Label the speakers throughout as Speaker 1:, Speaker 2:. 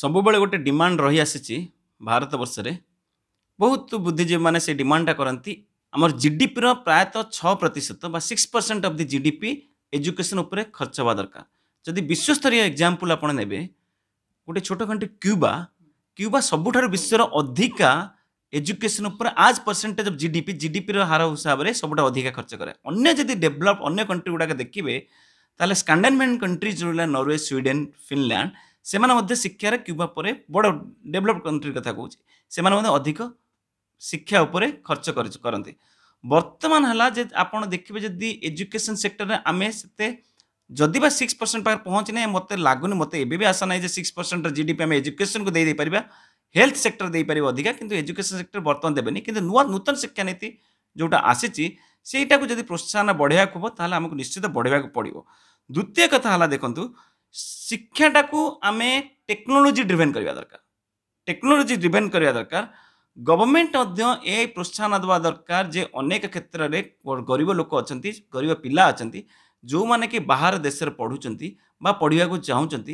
Speaker 1: ସବୁବେଳେ ଗୋଟେ ଡିମାଣ୍ଡ ରହିଆସିଛି ଭାରତବର୍ଷରେ ବହୁତ ବୁଦ୍ଧିଜୀବୀମାନେ ସେ ଡିମାଣ୍ଡଟା କରନ୍ତି ଆମର ଜିଡିପିର ପ୍ରାୟତଃ ଛଅ ପ୍ରତିଶତ ବା six percent of the GDP education ଉପରେ ଖର୍ଚ୍ଚ ହେବା ଦରକାର ଯଦି ବିଶ୍ୱସ୍ତରୀୟ ଏକ୍ଜାମ୍ପଲ୍ ଆପଣ ନେବେ ଗୋଟେ ଛୋଟ କଣ୍ଟ୍ରି କ୍ୟୁବା କ୍ୟୁବା ସବୁଠାରୁ ବିଶ୍ୱର ଅଧିକା ଏଜୁକେସନ୍ ଉପରେ ଆଜ୍ ପରସେଣ୍ଟେଜ୍ ଅଫ୍ ଜିଡିପି ଜିଡିପିର ହାର ହିସାବରେ ସବୁଠାରୁ ଅଧିକା ଖର୍ଚ୍ଚ କରେ ଅନ୍ୟ ଯଦି ଡେଭଲପ୍ ଅନ୍ୟ କଣ୍ଟ୍ରି ଗୁଡ଼ାକ ଦେଖିବେ ତାହେଲେ ସ୍କାଣ୍ଡାନମ୍ୟାନ୍ କଣ୍ଟ୍ରିଜ୍ ରହିଲା ନରୱେ ସ୍ୱିଡ଼େନ୍ ଫିନଲ୍ୟାଣ୍ଡ ସେମାନେ ମଧ୍ୟ ଶିକ୍ଷାରେ କ୍ୟୁବା ପରେ ବଡ଼ ଡେଭଲପ୍ କଣ୍ଟ୍ରି କଥା କହୁଛି ସେମାନେ ମଧ୍ୟ ଅଧିକ ଶିକ୍ଷା ଉପରେ ଖର୍ଚ୍ଚ କରନ୍ତି ବର୍ତ୍ତମାନ ହେଲା ଯେ ଆପଣ ଦେଖିବେ ଯଦି ଏଜୁକେସନ୍ ସେକ୍ଟରରେ ଆମେ ସେତେ ଯଦି ବା ସିକ୍ସ ପରସେଣ୍ଟ ପାଖରେ ପହଞ୍ଚି ନାହିଁ ମୋତେ ଲାଗୁନି ମୋତେ ଏବେ ବି ଆଶା ନାହିଁ ଯେ ସିକ୍ସ ପରସେଣ୍ଟର ଜି ଡି ପି ଆମେ ଏଜୁକେସନ୍କୁ ଦେଇ ଦେଇପାରିବା ହେଲ୍ଥ ସେକ୍ଟର ଦେଇପାରିବ ଅଧିକା କିନ୍ତୁ ଏଜୁକେସନ୍ ସେକ୍ଟର ବର୍ତ୍ତମାନ ଦେବେନି କିନ୍ତୁ ନୂଆ ନୂତନ ଶିକ୍ଷାନୀତି ଯେଉଁଟା ଆସିଛି ସେଇଟାକୁ ଯଦି ପ୍ରୋତ୍ସାହନ ବଢ଼େଇବାକୁ ହେବ ତାହେଲେ ଆମକୁ ନିଶ୍ଚିତ ବଢ଼େଇବାକୁ ପଡ଼ିବ ଦ୍ୱିତୀୟ କଥା ହେଲା ଦେଖନ୍ତୁ शिक्षाटा को आम टेक्नोलोजी ड्रिभेन करवा दरकार टेक्नोलोजी ड्रिभेन करवा दरकार गवर्नमेंट ये प्रोत्साहन देवा दरकार जे अनेक क्षेत्र में गरीब लोक अच्छा गरीब पिला अच्छा जो मैंने कि बाहर देश में पढ़ुंट पढ़ाक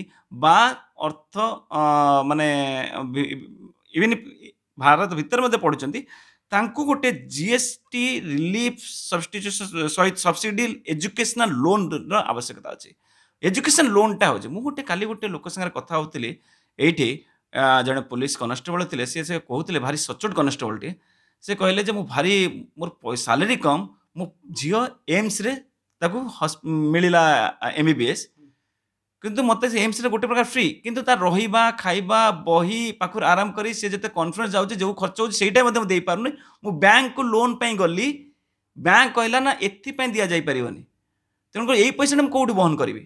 Speaker 1: बा अर्थ मानने इवेन भारत भितर मैं पढ़ुं गोटे G S T relief substitution सहित सब्सीडी एजुकेशनल लोन रवश्यकता अच्छी ଏଜୁକେସନ୍ ଲୋନ୍ଟା ହେଉଛି ମୁଁ ଗୋଟେ କାଲି ଗୋଟେ ଲୋକ ସାଙ୍ଗରେ କଥା ହେଉଥିଲି ଏଇଠି ଜଣେ ପୋଲିସ କନଷ୍ଟେବଳ ଥିଲେ ସିଏ ସେ କହୁଥିଲେ ଭାରି ସଚୋଟ କନଷ୍ଟେବଳଟିଏ ସେ କହିଲେ ଯେ ମୁଁ ଭାରି ମୋର ସାଲେରୀ କମ୍ ମୋ ଝିଅ ଏମ୍ସରେ ତାକୁ ମିଳିଲା ଏମ୍ ବି ବି ଏସ୍ କିନ୍ତୁ ମୋତେ ସେ ଏମ୍ସରେ ଗୋଟେ ପ୍ରକାର ଫ୍ରି କିନ୍ତୁ ତାର ରହିବା ଖାଇବା ବହି ପାଖରୁ ଆରାମ କରି ସେ ଯେତେ କନଫରେନ୍ସ ଯାଉଛି ଯେଉଁ ଖର୍ଚ୍ଚ ହେଉଛି ସେଇଟା ମଧ୍ୟ ମୁଁ ଦେଇପାରୁନି ମୁଁ ବ୍ୟାଙ୍କକୁ ଲୋନ୍ ପାଇଁ ଗଲି ବ୍ୟାଙ୍କ କହିଲା ନା ଏଥିପାଇଁ ଦିଆଯାଇପାରିବନି ତେଣୁକରି ଏଇ ପଇସାଟା ମୁଁ କେଉଁଠି ବହନ କରିବି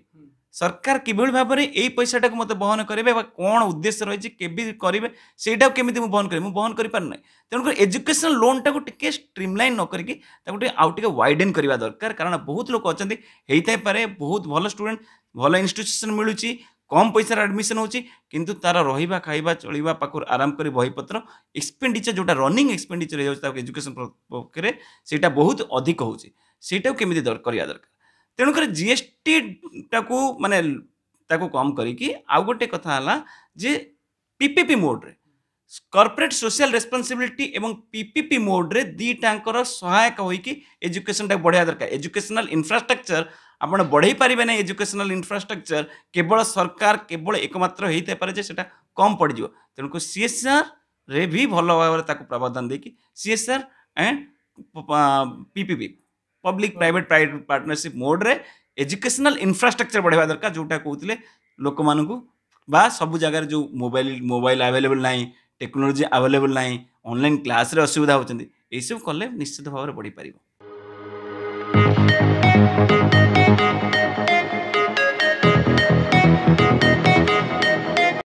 Speaker 1: ସରକାର କିଭଳି ଭାବରେ ଏଇ ପଇସାଟାକୁ ମୋତେ ବହନ କରିବେ ବା କ'ଣ ଉଦ୍ଦେଶ୍ୟ ରହିଛି କେବେ କରିବେ ସେଇଟାକୁ କେମିତି ମୁଁ ବହନ କରିବି ମୁଁ ବହନ କରିପାରୁନାହିଁ ତେଣୁକରି ଏଜୁକେସନ୍ ଲୋନ୍ଟାକୁ ଟିକେ ଷ୍ଟ୍ରିମଲାଇନ୍ ନ କରିକି ତାକୁ ଟିକେ ଆଉ ଟିକେ ୱାଇଡେନ୍ କରିବା ଦରକାର କାରଣ ବହୁତ ଲୋକ ଅଛନ୍ତି ହେଇଥାଇପାରେ ବହୁତ ଭଲ ଷ୍ଟୁଡେଣ୍ଟ ଭଲ ଇନଷ୍ଟିଚ୍ୟୁସନ୍ ମିଳୁଛି କମ୍ ପଇସାରେ ଆଡ଼ମିସନ୍ ହେଉଛି କିନ୍ତୁ ତା'ର ରହିବା ଖାଇବା ଚଳିବା ପାଖରୁ ଆରାମ କରି ବହିପତ୍ର ଏକ୍ସପେଣ୍ଡିଚର୍ ଯେଉଁଟା ରନିଂ ଏକ୍ସପେଣ୍ଡିଚର୍ ହେଇଯାଉଛି ତାକୁ ଏଜୁକେସନ୍ ପକ୍ଷରେ ସେଇଟା ବହୁତ ଅଧିକ ହେଉଛି ସେଇଟାକୁ କେମିତି କରିବା ଦରକାର ତେଣୁକରି ଜି ଏସ୍ ଟିଟାକୁ ମାନେ ତାକୁ କମ୍ କରିକି ଆଉ ଗୋଟେ କଥା ହେଲା ଯେ ପିପିପି ମୋଡ଼ରେ କର୍ପୋରେଟ୍ ସୋସିଆଲ ରେସ୍ପନ୍ସିବିଲିଟି ଏବଂ ପିପିପି ମୋଡ଼ରେ ଦୁଇଟାଙ୍କର ସହାୟକ ହୋଇକି ଏଜୁକେସନ୍ଟାକୁ ବଢ଼େଇବା ଦରକାର ଏଜୁକେସନାଲ ଇନଫ୍ରାଷ୍ଟ୍ରକ୍ଚର ଆପଣ ବଢ଼େଇ ପାରିବେ ନାହିଁ ଏଜୁକେସନାଲ ଇନଫ୍ରାଷ୍ଟ୍ରକ୍ଚର କେବଳ ସରକାର କେବଳ ଏକମାତ୍ର ହେଇଥାଇପାରେ ଯେ ସେଇଟା କମ୍ ପଡ଼ିଯିବ ତେଣୁକୁ ସିଏସ୍ଆର୍ରେ ବି ଭଲ ଭାବରେ ତାକୁ ପ୍ରାବଧାନ ଦେଇକି CSR and PPP public private partnership मोड्रे एजुकेशनाल इनफ्रास्ट्रक्चर बढ़ावा दरकार जोटा कहते लोक सब जगार जो मोबाइल मोबाइल आवेलेबल ना टेक्नोलोजी आवेलेबल ना अनल क्लास असुविधा होती सब कले निश्चित भाव बढ़ी पार